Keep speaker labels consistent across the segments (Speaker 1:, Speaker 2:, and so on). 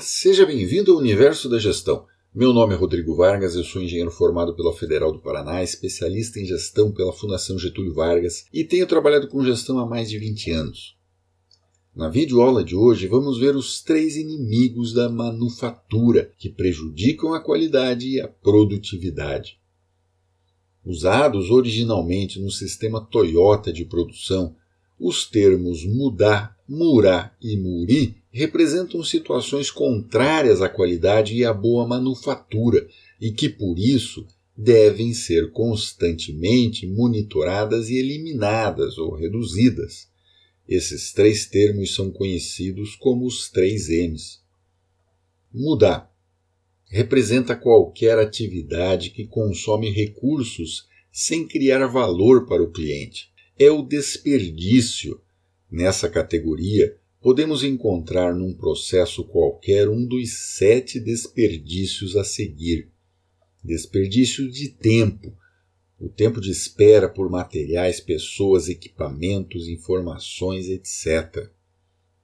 Speaker 1: seja bem-vindo ao Universo da Gestão. Meu nome é Rodrigo Vargas, eu sou engenheiro formado pela Federal do Paraná, especialista em gestão pela Fundação Getúlio Vargas e tenho trabalhado com gestão há mais de 20 anos. Na videoaula de hoje, vamos ver os três inimigos da manufatura que prejudicam a qualidade e a produtividade. Usados originalmente no sistema Toyota de produção, os termos mudar, murar e muri representam situações contrárias à qualidade e à boa manufatura e que, por isso, devem ser constantemente monitoradas e eliminadas ou reduzidas. Esses três termos são conhecidos como os três M's. Mudar representa qualquer atividade que consome recursos sem criar valor para o cliente. É o desperdício. Nessa categoria, podemos encontrar num processo qualquer um dos sete desperdícios a seguir: desperdício de tempo, o tempo de espera por materiais, pessoas, equipamentos, informações, etc.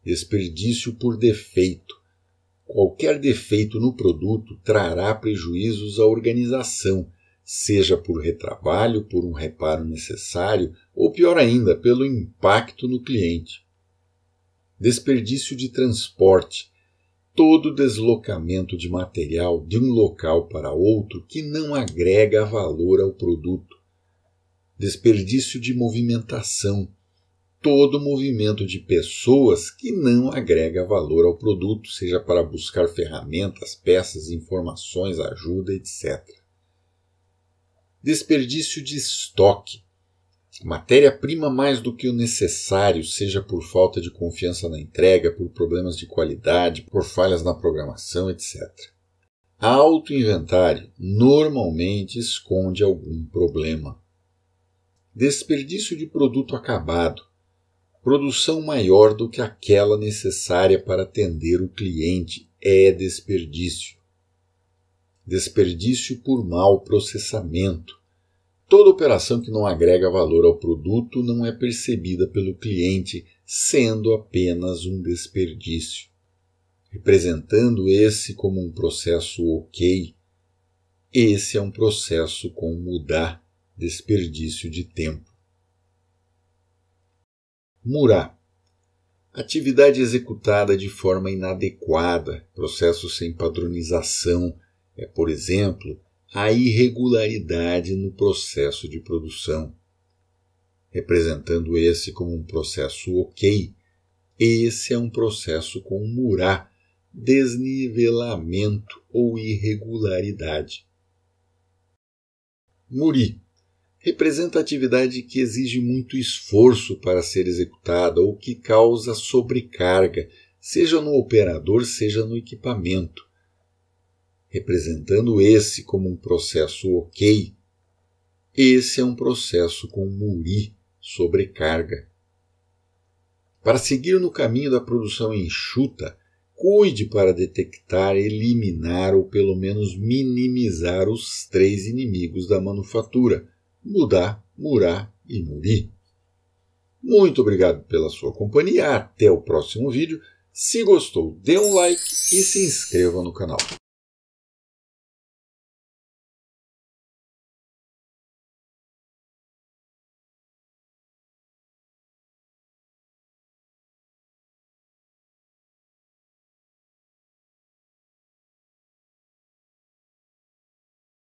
Speaker 1: Desperdício por defeito. Qualquer defeito no produto trará prejuízos à organização, seja por retrabalho, por um reparo necessário ou, pior ainda, pelo impacto no cliente desperdício de transporte, todo deslocamento de material de um local para outro que não agrega valor ao produto, desperdício de movimentação, todo movimento de pessoas que não agrega valor ao produto, seja para buscar ferramentas, peças, informações, ajuda, etc. Desperdício de estoque, matéria-prima mais do que o necessário, seja por falta de confiança na entrega, por problemas de qualidade, por falhas na programação, etc. Alto inventário normalmente esconde algum problema. Desperdício de produto acabado. Produção maior do que aquela necessária para atender o cliente é desperdício. Desperdício por mau processamento Toda operação que não agrega valor ao produto não é percebida pelo cliente, sendo apenas um desperdício. Representando esse como um processo ok, esse é um processo com mudar, desperdício de tempo. Murar. Atividade executada de forma inadequada, processo sem padronização, é, por exemplo, a irregularidade no processo de produção, representando esse como um processo ok. Esse é um processo com murá, desnivelamento ou irregularidade. Muri representa atividade que exige muito esforço para ser executada ou que causa sobrecarga, seja no operador, seja no equipamento representando esse como um processo ok, esse é um processo com muri, sobrecarga. Para seguir no caminho da produção enxuta, cuide para detectar, eliminar ou pelo menos minimizar os três inimigos da manufatura: mudar, murar e muri. Muito obrigado pela sua companhia. Até o próximo vídeo. Se gostou, dê um like e se inscreva no canal.